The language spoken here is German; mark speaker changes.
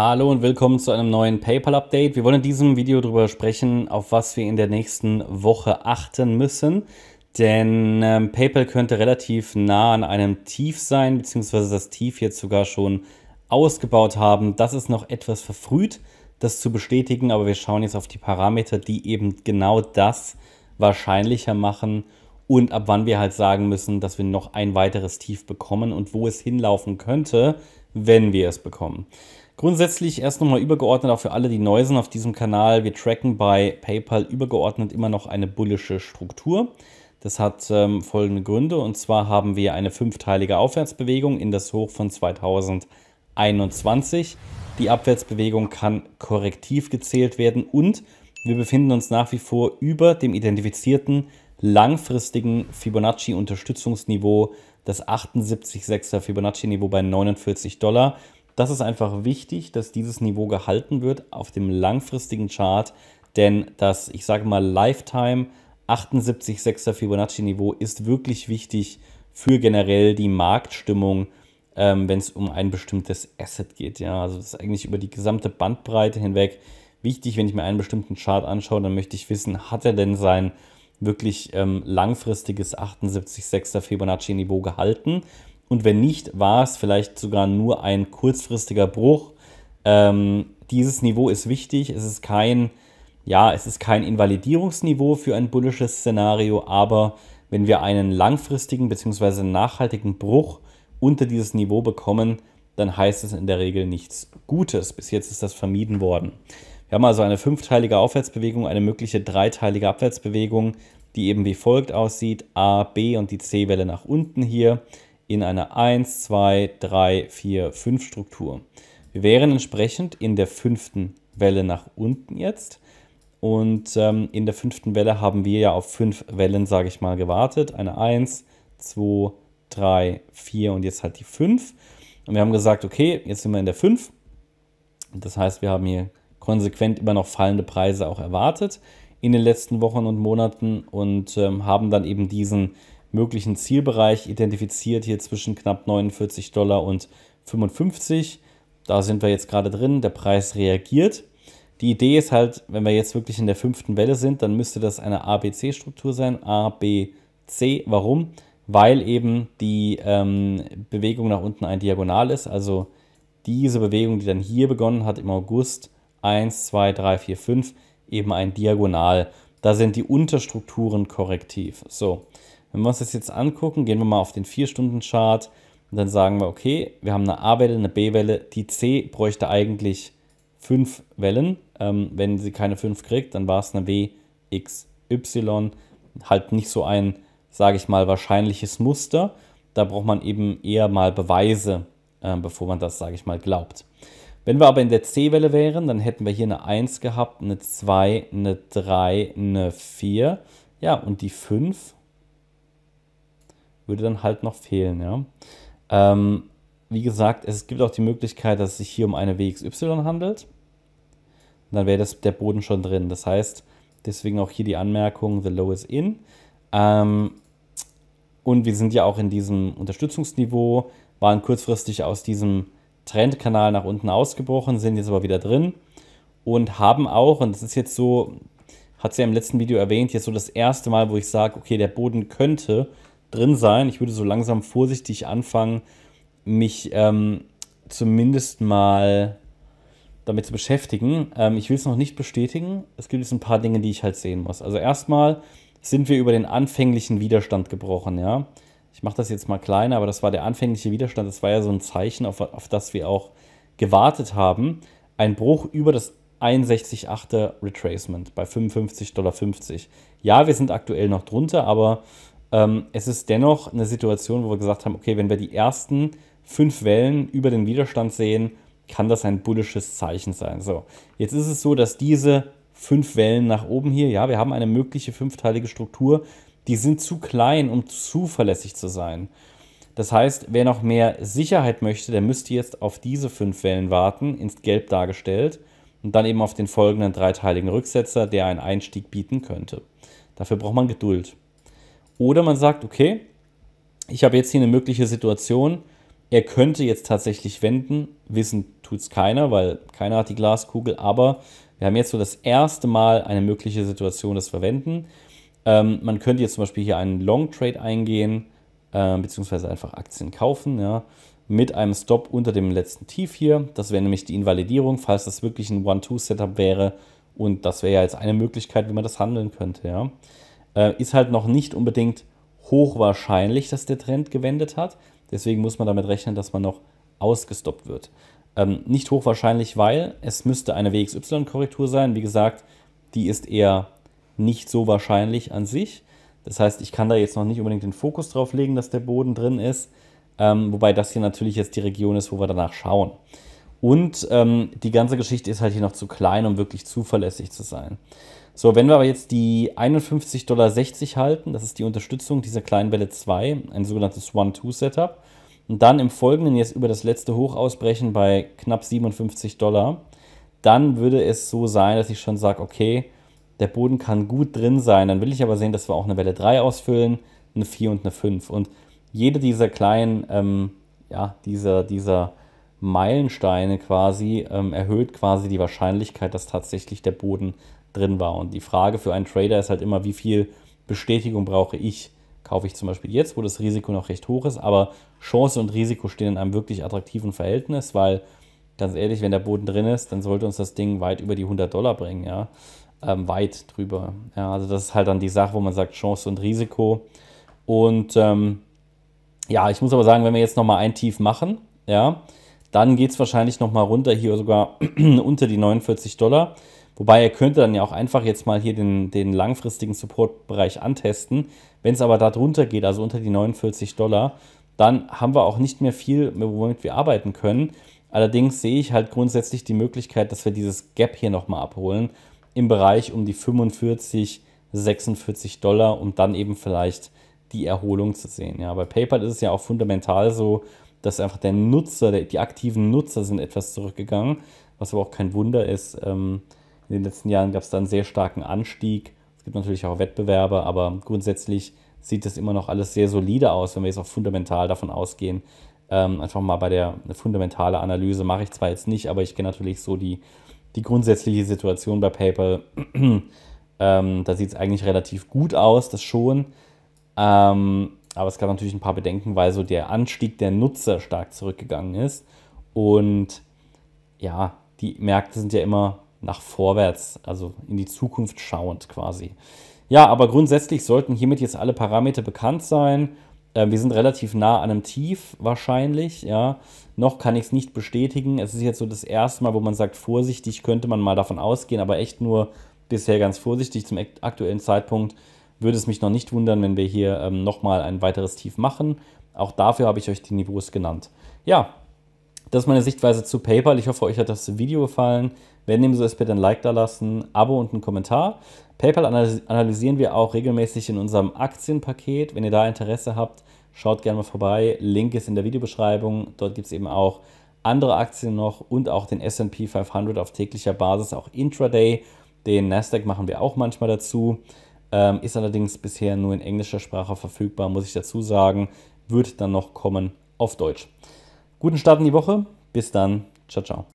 Speaker 1: Hallo und willkommen zu einem neuen PayPal-Update. Wir wollen in diesem Video darüber sprechen, auf was wir in der nächsten Woche achten müssen. Denn ähm, PayPal könnte relativ nah an einem Tief sein, beziehungsweise das Tief jetzt sogar schon ausgebaut haben. Das ist noch etwas verfrüht, das zu bestätigen, aber wir schauen jetzt auf die Parameter, die eben genau das wahrscheinlicher machen und ab wann wir halt sagen müssen, dass wir noch ein weiteres Tief bekommen und wo es hinlaufen könnte, wenn wir es bekommen. Grundsätzlich erst nochmal übergeordnet, auch für alle, die neu sind auf diesem Kanal. Wir tracken bei PayPal übergeordnet immer noch eine bullische Struktur. Das hat ähm, folgende Gründe. Und zwar haben wir eine fünfteilige Aufwärtsbewegung in das Hoch von 2021. Die Abwärtsbewegung kann korrektiv gezählt werden und wir befinden uns nach wie vor über dem identifizierten langfristigen Fibonacci-Unterstützungsniveau, das 78,6er Fibonacci-Niveau bei 49 Dollar. Das ist einfach wichtig, dass dieses Niveau gehalten wird auf dem langfristigen Chart, denn das, ich sage mal, Lifetime 78,6er Fibonacci-Niveau ist wirklich wichtig für generell die Marktstimmung, ähm, wenn es um ein bestimmtes Asset geht. Ja, also das ist eigentlich über die gesamte Bandbreite hinweg wichtig, wenn ich mir einen bestimmten Chart anschaue, dann möchte ich wissen, hat er denn sein wirklich ähm, langfristiges 78,6er Fibonacci-Niveau gehalten? Und wenn nicht, war es vielleicht sogar nur ein kurzfristiger Bruch. Ähm, dieses Niveau ist wichtig. Es ist kein, ja, es ist kein Invalidierungsniveau für ein bullisches Szenario, aber wenn wir einen langfristigen bzw. nachhaltigen Bruch unter dieses Niveau bekommen, dann heißt es in der Regel nichts Gutes. Bis jetzt ist das vermieden worden. Wir haben also eine fünfteilige Aufwärtsbewegung, eine mögliche dreiteilige Abwärtsbewegung, die eben wie folgt aussieht: A, B und die C-Welle nach unten hier in einer 1, 2, 3, 4, 5 Struktur. Wir wären entsprechend in der fünften Welle nach unten jetzt. Und ähm, in der fünften Welle haben wir ja auf fünf Wellen, sage ich mal, gewartet. Eine 1, 2, 3, 4 und jetzt halt die 5. Und wir haben gesagt, okay, jetzt sind wir in der 5. Das heißt, wir haben hier konsequent immer noch fallende Preise auch erwartet in den letzten Wochen und Monaten und ähm, haben dann eben diesen möglichen Zielbereich identifiziert, hier zwischen knapp 49 Dollar und 55. Da sind wir jetzt gerade drin, der Preis reagiert. Die Idee ist halt, wenn wir jetzt wirklich in der fünften Welle sind, dann müsste das eine ABC-Struktur sein. A, B, C. Warum? Weil eben die ähm, Bewegung nach unten ein Diagonal ist. Also diese Bewegung, die dann hier begonnen hat im August 1, 2, 3, 4, 5, eben ein Diagonal. Da sind die Unterstrukturen korrektiv. So, wenn wir uns das jetzt angucken, gehen wir mal auf den 4-Stunden-Chart und dann sagen wir, okay, wir haben eine A-Welle, eine B-Welle. Die C bräuchte eigentlich 5 Wellen. Ähm, wenn sie keine 5 kriegt, dann war es eine W, X, Y. Halt nicht so ein, sage ich mal, wahrscheinliches Muster. Da braucht man eben eher mal Beweise, äh, bevor man das, sage ich mal, glaubt. Wenn wir aber in der C-Welle wären, dann hätten wir hier eine 1 gehabt, eine 2, eine 3, eine 4. Ja, und die 5 würde dann halt noch fehlen. Ja? Ähm, wie gesagt, es gibt auch die Möglichkeit, dass es sich hier um eine WXY handelt. Dann wäre das der Boden schon drin. Das heißt, deswegen auch hier die Anmerkung, the low is in. Ähm, und wir sind ja auch in diesem Unterstützungsniveau, waren kurzfristig aus diesem Trendkanal nach unten ausgebrochen, sind jetzt aber wieder drin und haben auch, und das ist jetzt so, hat sie ja im letzten Video erwähnt, jetzt so das erste Mal, wo ich sage, okay, der Boden könnte drin sein. Ich würde so langsam vorsichtig anfangen, mich ähm, zumindest mal damit zu beschäftigen. Ähm, ich will es noch nicht bestätigen. Es gibt jetzt ein paar Dinge, die ich halt sehen muss. Also erstmal sind wir über den anfänglichen Widerstand gebrochen, ja. Ich mache das jetzt mal kleiner, aber das war der anfängliche Widerstand. Das war ja so ein Zeichen, auf, auf das wir auch gewartet haben. Ein Bruch über das 61,8er Retracement bei 55,50 Dollar. Ja, wir sind aktuell noch drunter, aber ähm, es ist dennoch eine Situation, wo wir gesagt haben, okay, wenn wir die ersten fünf Wellen über den Widerstand sehen, kann das ein bullisches Zeichen sein. So, jetzt ist es so, dass diese fünf Wellen nach oben hier, ja, wir haben eine mögliche fünfteilige Struktur, die sind zu klein, um zuverlässig zu sein. Das heißt, wer noch mehr Sicherheit möchte, der müsste jetzt auf diese fünf Wellen warten, ins Gelb dargestellt, und dann eben auf den folgenden dreiteiligen Rücksetzer, der einen Einstieg bieten könnte. Dafür braucht man Geduld. Oder man sagt, okay, ich habe jetzt hier eine mögliche Situation, er könnte jetzt tatsächlich wenden, wissen tut es keiner, weil keiner hat die Glaskugel, aber wir haben jetzt so das erste Mal eine mögliche Situation, das verwenden. Ähm, man könnte jetzt zum Beispiel hier einen Long Trade eingehen, äh, beziehungsweise einfach Aktien kaufen, ja, mit einem Stop unter dem letzten Tief hier. Das wäre nämlich die Invalidierung, falls das wirklich ein One-Two-Setup wäre. Und das wäre ja jetzt eine Möglichkeit, wie man das handeln könnte, ja. Äh, ist halt noch nicht unbedingt hochwahrscheinlich, dass der Trend gewendet hat. Deswegen muss man damit rechnen, dass man noch ausgestoppt wird. Ähm, nicht hochwahrscheinlich, weil es müsste eine WXY-Korrektur sein. Wie gesagt, die ist eher nicht so wahrscheinlich an sich. Das heißt, ich kann da jetzt noch nicht unbedingt den Fokus drauf legen, dass der Boden drin ist. Ähm, wobei das hier natürlich jetzt die Region ist, wo wir danach schauen. Und ähm, die ganze Geschichte ist halt hier noch zu klein, um wirklich zuverlässig zu sein. So, wenn wir aber jetzt die 51,60 Dollar halten, das ist die Unterstützung dieser kleinen Welle 2, ein sogenanntes One-Two-Setup, und dann im Folgenden jetzt über das letzte Hoch ausbrechen bei knapp 57 Dollar, dann würde es so sein, dass ich schon sage, okay, der Boden kann gut drin sein, dann will ich aber sehen, dass wir auch eine Welle 3 ausfüllen, eine 4 und eine 5. Und jede dieser kleinen, ähm, ja, dieser, dieser Meilensteine quasi ähm, erhöht quasi die Wahrscheinlichkeit, dass tatsächlich der Boden drin war. Und die Frage für einen Trader ist halt immer, wie viel Bestätigung brauche ich? Kaufe ich zum Beispiel jetzt, wo das Risiko noch recht hoch ist, aber Chance und Risiko stehen in einem wirklich attraktiven Verhältnis, weil ganz ehrlich, wenn der Boden drin ist, dann sollte uns das Ding weit über die 100 Dollar bringen, ja, ähm, weit drüber. Ja, also das ist halt dann die Sache, wo man sagt Chance und Risiko. Und ähm, ja, ich muss aber sagen, wenn wir jetzt nochmal ein Tief machen, ja, dann geht es wahrscheinlich nochmal runter, hier sogar unter die 49 Dollar. Wobei er könnte dann ja auch einfach jetzt mal hier den, den langfristigen Supportbereich antesten. Wenn es aber da drunter geht, also unter die 49 Dollar, dann haben wir auch nicht mehr viel, womit wir arbeiten können. Allerdings sehe ich halt grundsätzlich die Möglichkeit, dass wir dieses Gap hier nochmal abholen im Bereich um die 45, 46 Dollar, um dann eben vielleicht die Erholung zu sehen. Ja, bei PayPal ist es ja auch fundamental so, dass einfach der Nutzer, die aktiven Nutzer sind etwas zurückgegangen, was aber auch kein Wunder ist. Ähm, in den letzten Jahren gab es da einen sehr starken Anstieg. Es gibt natürlich auch Wettbewerbe, aber grundsätzlich sieht das immer noch alles sehr solide aus, wenn wir jetzt auch fundamental davon ausgehen. Ähm, einfach mal bei der fundamentalen Analyse mache ich zwar jetzt nicht, aber ich kenne natürlich so die, die grundsätzliche Situation bei PayPal. ähm, da sieht es eigentlich relativ gut aus, das schon. Ähm, aber es gab natürlich ein paar Bedenken, weil so der Anstieg der Nutzer stark zurückgegangen ist. Und ja, die Märkte sind ja immer nach vorwärts, also in die Zukunft schauend quasi. Ja, aber grundsätzlich sollten hiermit jetzt alle Parameter bekannt sein. Äh, wir sind relativ nah an einem Tief wahrscheinlich. Ja. Noch kann ich es nicht bestätigen. Es ist jetzt so das erste Mal, wo man sagt, vorsichtig könnte man mal davon ausgehen, aber echt nur bisher ganz vorsichtig zum aktuellen Zeitpunkt würde es mich noch nicht wundern, wenn wir hier ähm, nochmal ein weiteres Tief machen. Auch dafür habe ich euch die Niveaus genannt. Ja, das ist meine Sichtweise zu PayPal. Ich hoffe, euch hat das Video gefallen. Wenn dem so ist, bitte ein Like da lassen, Abo und einen Kommentar. PayPal analysieren wir auch regelmäßig in unserem Aktienpaket. Wenn ihr da Interesse habt, schaut gerne mal vorbei. Link ist in der Videobeschreibung. Dort gibt es eben auch andere Aktien noch und auch den SP 500 auf täglicher Basis, auch Intraday. Den Nasdaq machen wir auch manchmal dazu. Ähm, ist allerdings bisher nur in englischer Sprache verfügbar, muss ich dazu sagen. Wird dann noch kommen auf Deutsch. Guten Start in die Woche. Bis dann. Ciao, ciao.